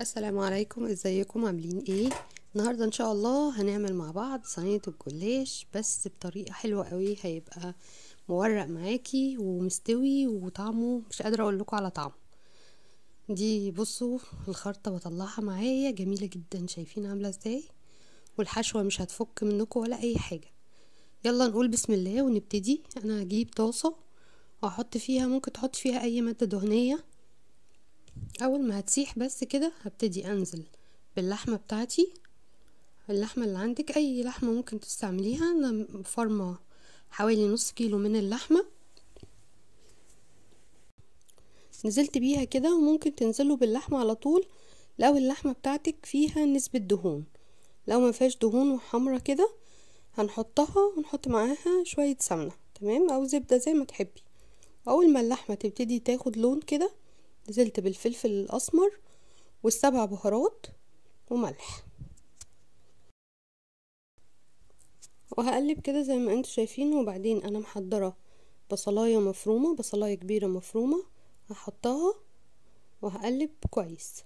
السلام عليكم ازيكم عاملين ايه النهارده ان شاء الله هنعمل مع بعض صينيه الجلاش بس بطريقه حلوه قوي هيبقى مورق معاكي ومستوي وطعمه مش قادره اقول لكم على طعمه دي بصوا الخرطه بطلعها معايا جميله جدا شايفين عامله ازاي والحشوه مش هتفك منكم ولا اي حاجه يلا نقول بسم الله ونبتدي انا هجيب طاسه واحط فيها ممكن تحط فيها اي ماده دهنيه اول ما هتسيح بس كده هبتدي انزل باللحمه بتاعتي اللحمه اللي عندك اي لحمه ممكن تستعمليها انا مفرمه حوالي نص كيلو من اللحمه نزلت بيها كده وممكن تنزلوا باللحمه على طول لو اللحمه بتاعتك فيها نسبه دهون لو ما فيهاش دهون وحمرة كده هنحطها ونحط معاها شويه سمنه تمام او زبده زي ما تحبي اول ما اللحمه تبتدي تاخد لون كده نزلت بالفلفل الأسمر والسبع بهارات وملح وهقلب كده زي ما انتوا شايفين وبعدين انا محضره بصلايه مفرومه بصلايه كبيره مفرومه هحطها وهقلب كويس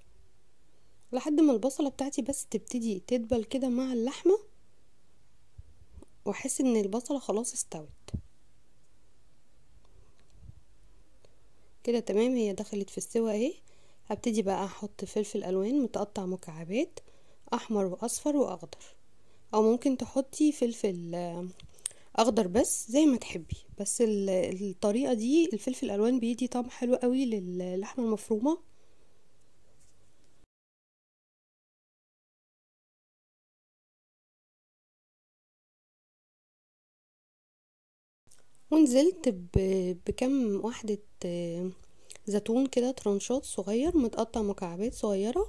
لحد ما البصله بتاعتي بس تبتدي تدبل كده مع اللحمه واحس ان البصله خلاص استوت كده تمام هي دخلت في السوا اهي هبتدي بقى احط فلفل الوان متقطع مكعبات احمر واصفر واخضر او ممكن تحطي فلفل آه، اخضر بس زي ما تحبي بس الطريقه دي الفلفل الالوان بيدي طعم حلو قوي للحمه المفرومه ونزلت بكم واحدة آه، زيتون كده ترانشات صغير متقطع مكعبات صغيرة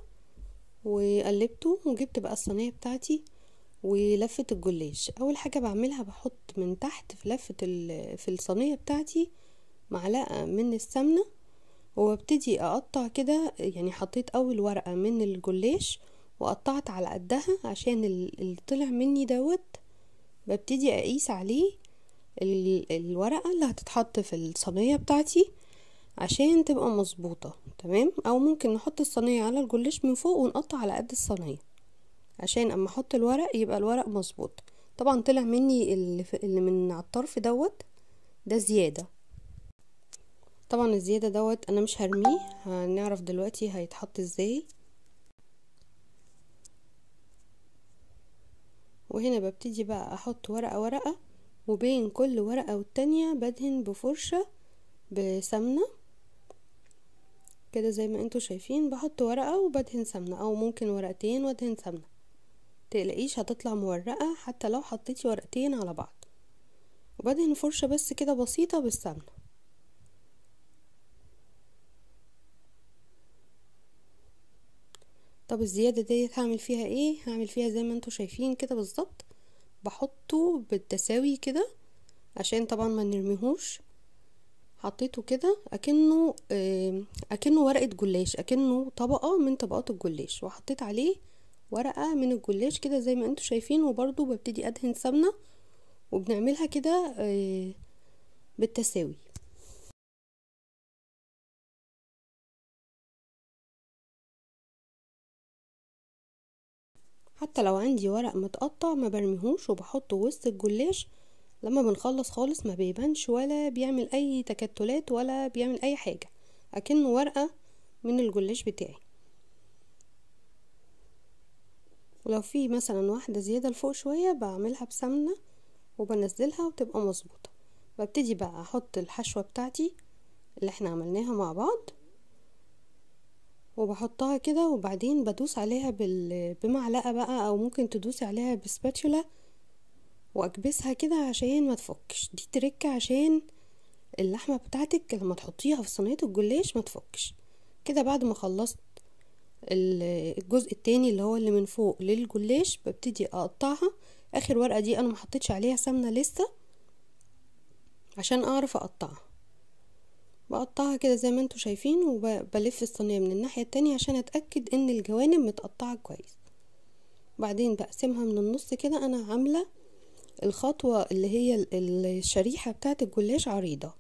وقلبته وجبت بقى الصينية بتاعتي ولفة الجلاش اول حاجة بعملها بحط من تحت في لفة في الصينية بتاعتي معلقة من السمنة وابتدي اقطع كده يعني حطيت اول ورقة من الجلاش وقطعت على قدها عشان اللي طلع مني دوت ببتدي اقيس عليه الورقة اللي هتتحط في الصينية بتاعتي عشان تبقى مظبوطة تمام او ممكن نحط الصينية على الجلش من فوق ونقطع على قد الصينية عشان اما احط الورق يبقى الورق مظبوط طبعا طلع مني اللي من على الطرف دوت ده زيادة طبعا الزيادة دوت انا مش هرميه هنعرف دلوقتي هيتحط ازاي وهنا ببتدي بقى احط ورقة ورقة وبين كل ورقة والتانية بدهن بفرشة بسمنة كده زي ما انتوا شايفين بحط ورقة وبدهن سمنة او ممكن ورقتين وادهن سمنة تقلقيش هتطلع مورقة حتى لو حطيتي ورقتين على بعض وبدهن فرشة بس كده بسيطة بالسمنة طب الزيادة ديت هعمل فيها ايه هعمل فيها زي ما انتوا شايفين كده بالظبط بحطه بالتساوي كده عشان طبعا ما نرميهوش حطيته كده اكنه آه، اكنه ورقه جلاش اكنه طبقه من طبقات الجلاش وحطيت عليه ورقه من الجلاش كده زي ما انتم شايفين وبرده ببتدي ادهن سمنه وبنعملها كده آه، بالتساوي حتى لو عندي ورق متقطع ما برميهوش وبحطه وسط الجلاش لما بنخلص خالص ما بيبانش ولا بيعمل اي تكتلات ولا بيعمل اي حاجة اكنه ورقة من الجلاش بتاعي ولو في مثلا واحدة زيادة لفوق شوية بعملها بسمنة وبنزلها وتبقى مظبوطة ببتدي بقى احط الحشوة بتاعتي اللي احنا عملناها مع بعض وبحطها كده وبعدين بدوس عليها بمعلقة بقى او ممكن تدوسي عليها بسباتشولا واكبسها كده عشان ما تفكش دي تركة عشان اللحمة بتاعتك لما تحطيها في صينية الجلاش ما تفكش كده بعد ما خلصت الجزء التاني اللي هو اللي من فوق للجلاش ببتدي اقطعها اخر ورقة دي انا ما حطيتش عليها سمنة لسه عشان اعرف اقطعها بقطعها كده زي ما انتم شايفين وبلف الصينيه من الناحيه التانية عشان اتاكد ان الجوانب متقطعه كويس وبعدين بقسمها من النص كده انا عامله الخطوه اللي هي الشريحه بتاعه الجلاش عريضه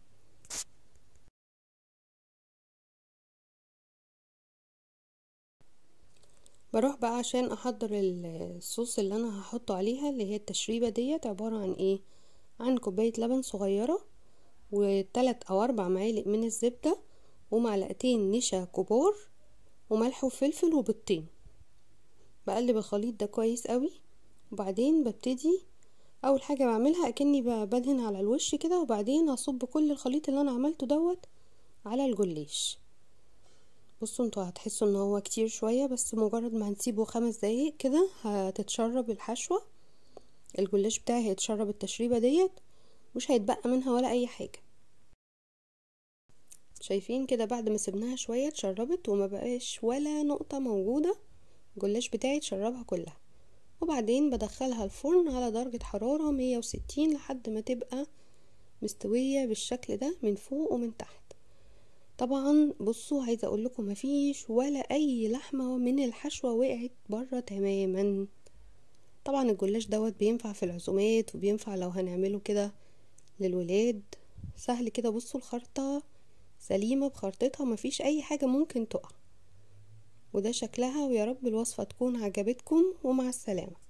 بروح بقى عشان احضر الصوص اللي انا هحطه عليها اللي هي التشريبه ديت عباره عن ايه عن كوبايه لبن صغيره وتلات أو أربع معالق من الزبدة ومعلقتين نشا كبار وملح وفلفل وبيضتين بقلب الخليط ده كويس قوي وبعدين ببتدي اول حاجه بعملها اكني بدهن على الوش كده وبعدين هصب كل الخليط اللي انا عملته دوت على الجليش بصوا انتوا هتحسوا ان هو كتير شويه بس مجرد ما هنسيبه خمس دقايق كده هتتشرب الحشوه الجلاش بتاعي هيتشرب التشريبه ديت مش هيتبقى منها ولا اي حاجه شايفين كده بعد ما سبناها شويه اتشربت وما بقاش ولا نقطه موجوده الجلاش بتاعي اتشربها كلها وبعدين بدخلها الفرن على درجه حراره 160 لحد ما تبقى مستويه بالشكل ده من فوق ومن تحت طبعا بصوا عايزه اقول لكم مفيش ولا اي لحمه من الحشوه وقعت بره تماما طبعا الجلاش دوت بينفع في العزومات وبينفع لو هنعمله كده للولاد سهل كده بصوا الخرطة سليمة بخرطتها مفيش أي حاجة ممكن تقع وده شكلها ويا رب الوصفة تكون عجبتكم ومع السلامة